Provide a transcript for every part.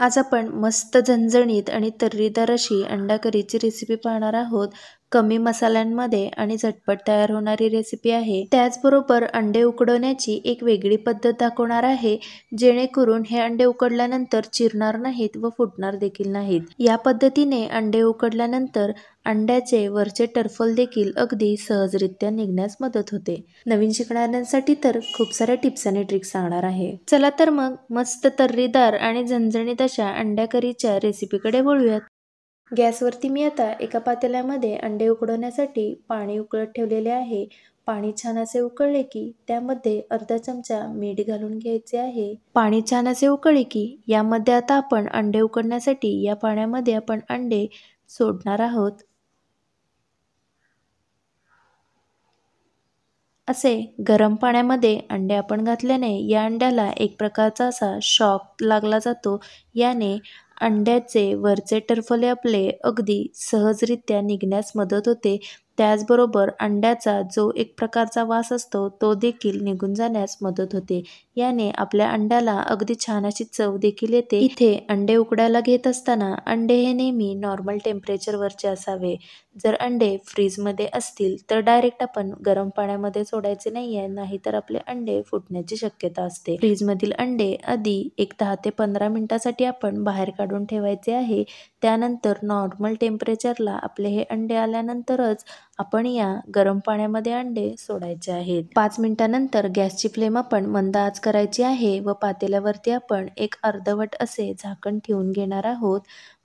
आज आपण मस्त झणझणीत आणि तर्रीदार अशी अंडा करीची रेसिपी पाहणार आहोत कमी मसाल्यांमध्ये आणि झटपट तयार होणारी रेसिपी आहे त्याचबरोबर अंडे उकडवण्याची एक वेगळी पद्धत दाखवणार आहे जेणेकरून हे अंडे उकडल्यानंतर चिरणार नाहीत व फुटणार देखील नाहीत या पद्धतीने अंडे उकडल्यानंतर अंड्याचे वरचे टर्फल देखील अगदी सहजरित्या निघण्यास मदत होते नवीन शिकणाऱ्यांसाठी तर खूप साऱ्या टिप्स आणि ट्रिक्स सांगणार आहे चला तर मग मस्त तर्रीदार आणि झणझणीत अशा अंड्या रेसिपी रेसिपीकडे वळूयात गॅसवरती मी आता एका पातेल्यामध्ये अंडे उकडवण्यासाठी पाणी उकळत ठेवलेले आहे पाणी छान असे उकळले की त्यामध्ये अर्धा चमचा मीठ घालून घ्यायचे आहे पाणी छान असे उकळले की यामध्ये आता आपण अंडे उकडण्यासाठी या पाण्यामध्ये आपण अंडे सोडणार आहोत असे गरम पाण्यामध्ये अंडे आपण घातल्याने या अंड्याला एक प्रकारचा असा शॉक लागला जातो याने अंड्याचे वरचे टरफले आपले अगदी सहजरित्या निघण्यास मदत होते त्याचबरोबर अंड्याचा जो एक प्रकारचा वास असतो तो देखील निघून जाण्यास मदत होते याने आपल्या अंड्याला अगदी छान अशी चव देखील येते इथे अंडे उकडायला घेत असताना अंडे हे नेहमी नॉर्मल टेम्परेचरवरचे असावे जर अंडे फ्रीजमध्ये असतील तर डायरेक्ट आपण गरम पाण्यामध्ये सोडायचे नाही आहे नाहीतर आपले अंडे फुटण्याची शक्यता असते फ्रीजमधील अंडे आधी एक दहा ते पंधरा मिनिटासाठी आपण बाहेर काढून ठेवायचे आहे त्यानंतर नॉर्मल टेम्परेचरला आपले हे अंडे आल्यानंतरच आपण या गरम पाण्यामध्ये अंडे सोडायचे आहेत पाच मिनिटानंतर गॅसची फ्लेम आपण मंद आज करायची आहे व पातेल्यावरती आपण एक अर्धवट असे झाकण ठेवून घेणार आहोत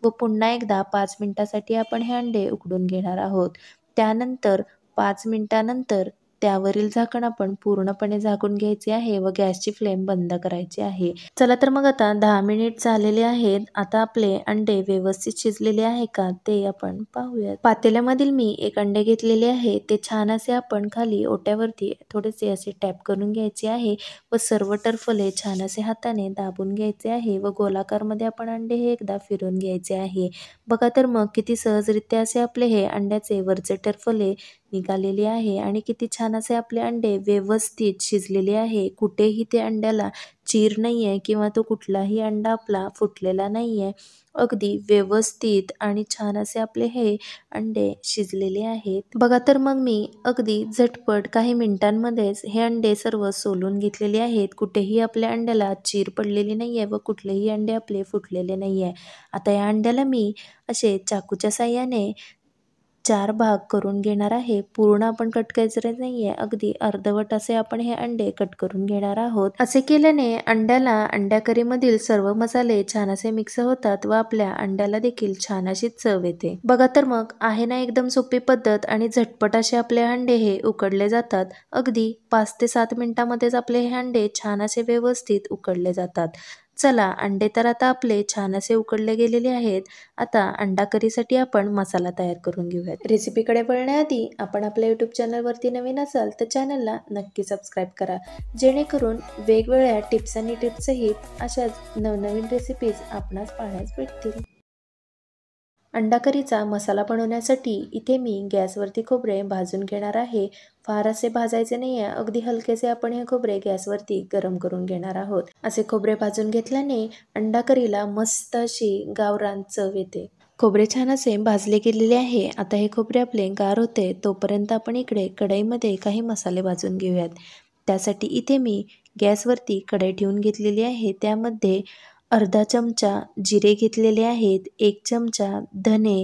व पुन्हा एकदा पाच मिनिटासाठी आपण हे अंडे उकडून घेणार आहोत त्यानंतर पाच मिनिटानंतर त्यावरील झाकण आपण पूर्णपणे झाकून घ्यायचे आहे व गॅसची फ्लेम बंद करायची आहे चला तर मग आता दहा मिनिट झालेले आहेत आता आपले अंडे व्यवस्थित शिजलेले आहे का ते आपण पाहूयात पातेल्यामधील मी एक अंडे घेतलेले आहे ते छान असे आपण खाली ओट्यावरती थोडेसे असे टॅप करून घ्यायचे आहे व सर्व टर्फले छान असे हाताने दाबून घ्यायचे आहे व गोलाकार मध्ये आपण अंडे हे एकदा फिरून घ्यायचे आहे बघा तर मग किती सहजरित्या असे आपले हे अंड्याचे वरचे टर्फले निघालेली आहे आणि किती छान असे आपले अंडे व्यवस्थित शिजलेले आहे कुठेही ते अंड्याला चीर नाही आहे किंवा तो कुठलाही अंडा आपला फुटलेला नाही आहे अगदी व्यवस्थित आणि छान असे आपले हे अंडे शिजलेले आहेत बघा तर मग मी अगदी झटपट काही मिनिटांमध्येच हे अंडे सर्व सोलून घेतलेले आहेत कुठेही आपल्या अंड्याला चीर पडलेली नाही आहे व कुठलेही अंडे आपले फुटलेले नाही आहे आता या अंड्याला मी असे चाकूच्या साह्याने चार भाग करून घेणार आहे पूर्ण आपण कट करायचं नाही अगदी अर्धवट असे आपण हे अंडे कट करून घेणार आहोत असे केल्याने अंड्याला अंड्या मधील सर्व मसाले छान असे मिक्स होतात व आपल्या अंड्याला देखील छान अशी चव येते बघा तर मग आहे ना एकदम सोपी पद्धत आणि झटपट असे आपले अंडे हे उकडले जातात अगदी पाच ते सात मिनिटांमध्येच आपले हे अंडे छान असे व्यवस्थित उकडले जातात चला अंडे तर आता आपले छान असे उकडले गेलेले आहेत आता अंडा करीसाठी आपण मसाला तयार करून घेऊयात रेसिपीकडे वळण्याआधी आपण आपल्या यूट्यूब चॅनलवरती नवीन असाल तर चॅनलला नक्की सबस्क्राईब करा जेणेकरून वेगवेगळ्या टिप्स आणि टिप्सही अशाच नवनवीन रेसिपीज आपणास पाहण्यास भेटतील अंडाकरीचा मसाला बनवण्यासाठी इथे मी गॅसवरती खोबरे भाजून घेणार आहे फार असे भाजायचे नाही आहे अगदी हलकेसे आपण हे खोबरे गॅसवरती गरम करून घेणार आहोत असे खोबरे भाजून घेतल्याने अंडाकरीला मस्त अशी गावरान चव येते खोबरे छान असे भाजले गेलेले आहे आता हे खोबरे आपले गार होते तोपर्यंत आपण इकडे कढईमध्ये काही मसाले भाजून घेऊयात त्यासाठी इथे मी गॅसवरती कढई ठेवून घेतलेली आहे त्यामध्ये अर्धा चमचा जिरे घेतलेले आहेत एक चमचा धने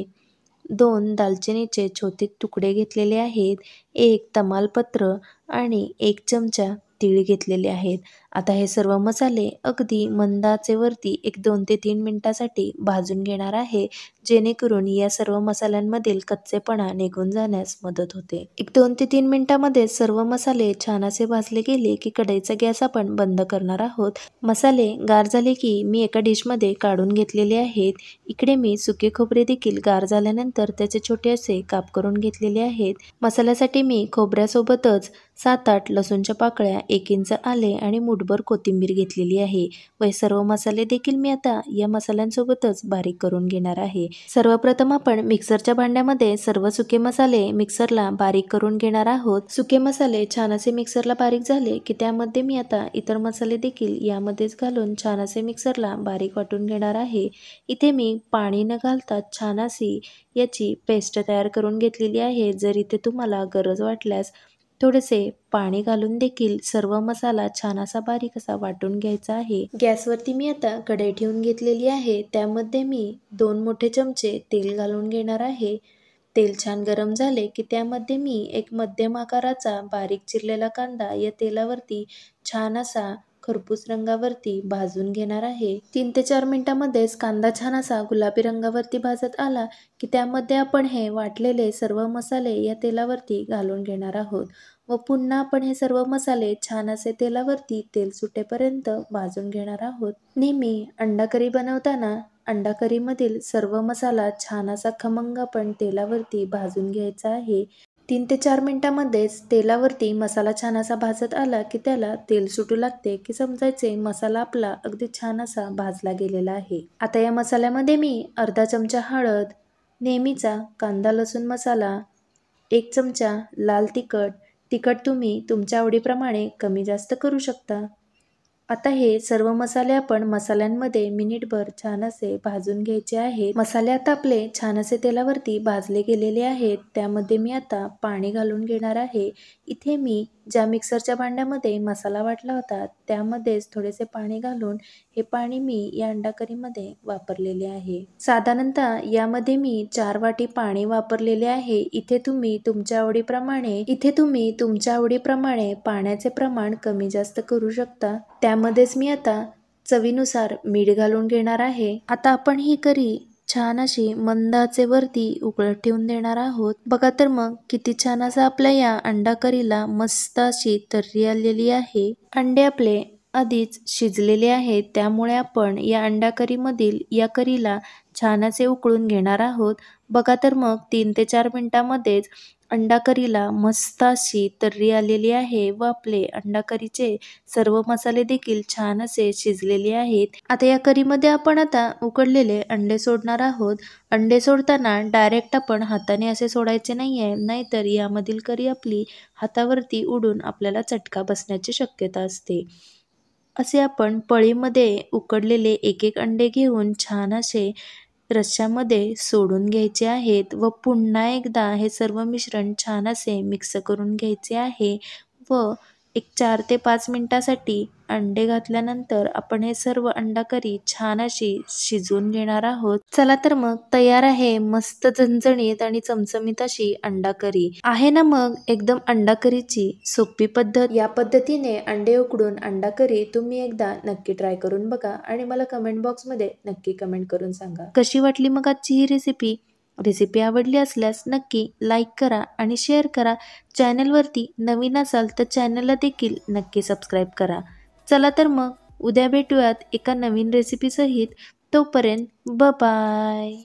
दोन दालचिनीचे छोटे तुकडे घेतलेले आहेत एक तमालपत्र आणि एक चमचा तीळ घेतलेले आहेत आता हे सर्व मसाले अगदी वरती एक दोन ते तीन मिनटासाठी भाजून घेणार आहे जेणेकरून या सर्व मसाल्यांमधील कच्चेपणा निघून जाण्यास मदत होते एक दोन ते तीन मिनिटांमध्ये सर्व मसाले छान असे भाजले गेले की कढईचा गॅस आपण बंद करणार आहोत मसाले गार झाले की मी एका डिशमध्ये काढून घेतलेले आहेत इकडे मी सुके खोबरे देखील गार झाल्यानंतर त्याचे छोटे असे काप करून घेतलेले आहेत मसाल्यासाठी मी खोबऱ्यासोबतच सात आठ लसूणच्या पाकळ्या एक इंच आले आणि भर कोथिंबीर घेतलेली आहे व सर्व मसाले देखील मी आता या मसाल्यांसोबतच बारीक करून घेणार आहे सर्वप्रथम आपण मिक्सरच्या भांड्यामध्ये सर्व सुके मसाले मिक्सरला बारीक करून घेणार आहोत सुके मसाले छान असे मिक्सरला बारीक झाले की त्यामध्ये मी आता इतर मसाले देखील यामध्येच घालून छान असे मिक्सरला बारीक वाटून घेणार आहे इथे मी पाणी न घालता छान अशी याची पेस्ट तयार करून घेतलेली आहे जर इथे तुम्हाला गरज वाटल्यास थोडेसे पाणी घालून देखील सर्व मसाला छान असा बारीक असा वाटून घ्यायचा आहे गॅसवरती मी आता कढई ठेवून घेतलेली आहे त्यामध्ये मी दोन मोठे चमचे तेल घालून घेणार आहे तेल छान गरम झाले की त्यामध्ये मी एक मध्यम आकाराचा बारीक चिरलेला कांदा या तेलावरती छान असा खरपूस रंगावरती भाजून घेणार आहे तीन ते चार मिनिटांमध्येच कांदा छान असा गुलाबी रंगावरती भाजत आला की त्यामध्ये आपण हे वाटलेले सर्व मसाले या तेलावरती घालून घेणार आहोत व पुन्हा आपण हे सर्व मसाले छान असे तेलावरती तेल सुटेपर्यंत भाजून घेणार आहोत नेहमी अंडा करी बनवताना अंडा करीमधील सर्व मसाला छान असा खमंग आपण तेलावरती भाजून घ्यायचा आहे तीन ते चार मिनटामध्येच तेलावरती मसाला छान असा भाजत आला की त्याला तेल सुटू लागते की समजायचे मसाला आपला अगदी छान असा भाजला गेलेला आहे आता या मसाल्यामध्ये मी अर्धा चमचा हळद नेहमीचा कांदा लसूण मसाला एक चमचा लाल तिखट तिखट तुम्ही तुमच्या आवडीप्रमाणे कमी जास्त करू शकता आता हे सर्व मसाले आपण मसाल्यांमध्ये मिनिटभर छान असे भाजून घ्यायचे आहेत मसाले आता आपले छान असे तेलावरती भाजले गेलेले आहेत त्यामध्ये मी आता पाणी घालून घेणार आहे इथे मी ज्या मिक्सरच्या भांड्यामध्ये मसाला वाटला होता त्यामध्येच थोडेसे पाणी घालून हे पाणी मी या अंडा करीमध्ये वापरलेले आहे साधारणतः यामध्ये मी चार वाटी पाणी वापरलेले आहे इथे तुम्ही तुमच्या आवडीप्रमाणे इथे तुम्ही तुमच्या आवडीप्रमाणे पाण्याचे प्रमाण कमी जास्त करू शकता त्यामध्येच मी आता चवीनुसार मीठ घालून घेणार आहे आता आपण ही करी छान अशी मंदाचे वरती उकळत ठेवून देणार आहोत बघा तर मग किती छान असा आपल्या या अंडा करीला मस्त अशी तर्री आलेली आहे अंडे आपले आधीच शिजलेले आहेत त्यामुळे आपण या अंडा करीमधील या करीला छान असे उकळून घेणार आहोत बघा तर मग तीन ते चार मिनिटांमध्येच अंडाकरीला मस्त अशी तर्री आलेली आहे व आपले अंडाकरीचे सर्व मसाले देखील छान असे शिजलेले आहेत आता या करीमध्ये आपण आता उकडलेले अंडे सोडणार आहोत अंडे सोडताना डायरेक्ट आपण हाताने असे सोडायचे नाही आहे नाहीतर यामधील करी आपली हातावरती उडून आपल्याला चटका बसण्याची शक्यता असते असे आपण पळीमध्ये उकडलेले एक एक अंडे घेऊन छान असे रश्श्यामध्ये सोडून घ्यायचे आहेत व पुन्हा एकदा हे सर्व मिश्रण छान असे मिक्स करून घ्यायचे आहे व एक चार ते पाच मिनटासाठी अंडे घातल्यानंतर आपण हे सर्व अंडाकरी छान अशी शिजवून घेणार आहोत चला तर मग तयार आहे मस्त झणझणीत आणि चमचमीत अशी अंडाकरी आहे ना मग एकदम अंडाकरीची सोपी पद्धत या पद्धतीने अंडे उकडून अंडाकरी तुम्ही एकदा नक्की ट्राय करून बघा आणि मला कमेंट बॉक्समध्ये नक्की कमेंट करून सांगा कशी वाटली मग आजची ही रेसिपी रेसिपी आवडली असल्यास नक्की लाईक करा आणि शेअर करा चॅनलवरती नवीन असाल तर चॅनलला देखील नक्की सबस्क्राईब करा चला तर मग उद्या भेटूयात एका नवीन रेसिपीसहित तोपर्यंत ब बाय